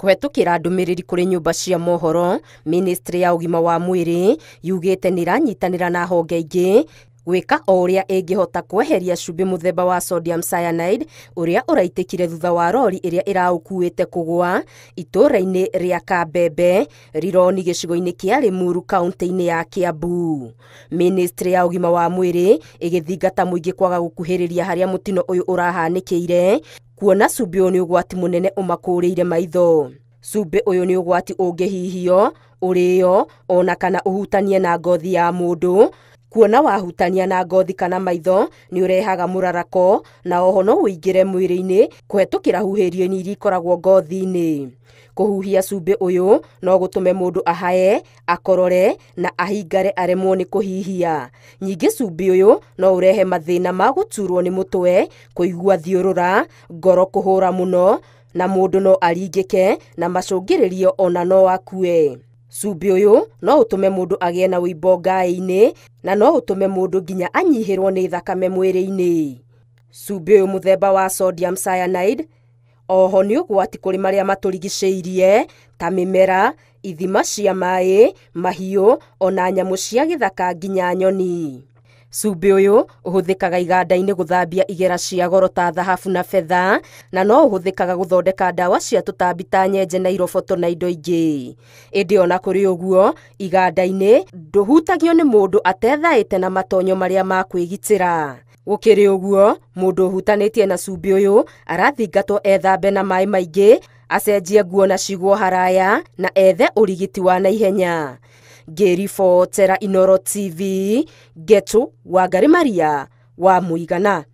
kũhetũkĩra ndũmĩrĩri kũrĩ nyũmba cia mohoro ministry ya ũgima wa mwĩrĩ yugĩte nĩĩranyitanĩra na honge ingĩ gwĩka o ũrĩa ĩngĩhota kweheria cumbĩ mũthemba wa sodium cyanide ũrĩa ũraitĩkire thutha wa rori ĩrĩa ĩraũkuĩte kũgũa itũũra-inĩ rĩa Kambembe Rironi gĩcigo-inĩ kĩa Limuru kaũntĩ-inĩ ya Kiambu. Ministry ya ũgima wa mwĩrĩ ĩgĩthingata mũingĩ kwaga gũkuhĩrĩria harĩa mũtino ũyũ ũrahanĩkĩire kuona cumbĩ ũyũ nĩ ũgwati mũnene ire maitho. Cumbĩ ũyũ ni ũgwati ũngĩhihio, ũrĩĩo, o na kana ũhutanie na ngothi ya mũndũ kuona wahutania na ngothi kana maitho ni urehaga murarako na oho no uingire mwĩrĩ-inĩ kũhetũkĩra huhĩrio ini iria ikoragwo ngothi-inĩ kuhuhia cumbĩ uyu no gutume mundu ahae akorore na ahingare aremwo ni kuhihia ningĩ cumbĩ uyu no urehe mathina ma guturwo ni mutwe kuigua thiũrũra ngoro kuhura muno na mundu no aringike na macungiririo ona no akue Cumbĩ ũyũ no ũtũme mũndũ agĩe na ũimbo ngaĩ-inĩ na no ũtũme mũndũ nginya anyihĩrwo nĩ thakame mwĩrĩ-inĩ. Cumbĩ ũyũ mũthemba wa sodium cyanide oho nĩ ũgwati kũrĩ marĩa matũrigicĩirie ta mĩmera, ithima cia maĩ, mahiũ ona nyamũ cia gĩthaka nginya nyoni hå thä kaga iganda gå thambia igera cia goro ta thahabu na betha, na no gå thondeka ndawa cia tambi ta nyenje na iroboto na indo ingĩ. Ĩndĩ ona å guo iganda-inĩ ndũhutagio nĩ mũndũ atethaĩte na matonyo marĩa ma må ndå å hutanä tie na å yå arathingatwo ethambe na maä maingä acenjie nguo na cigwo haraya na ethe rigiti wa naihenya ngĩribotera Inoro TV, Getu wa Ngarimaria wa Mũigana.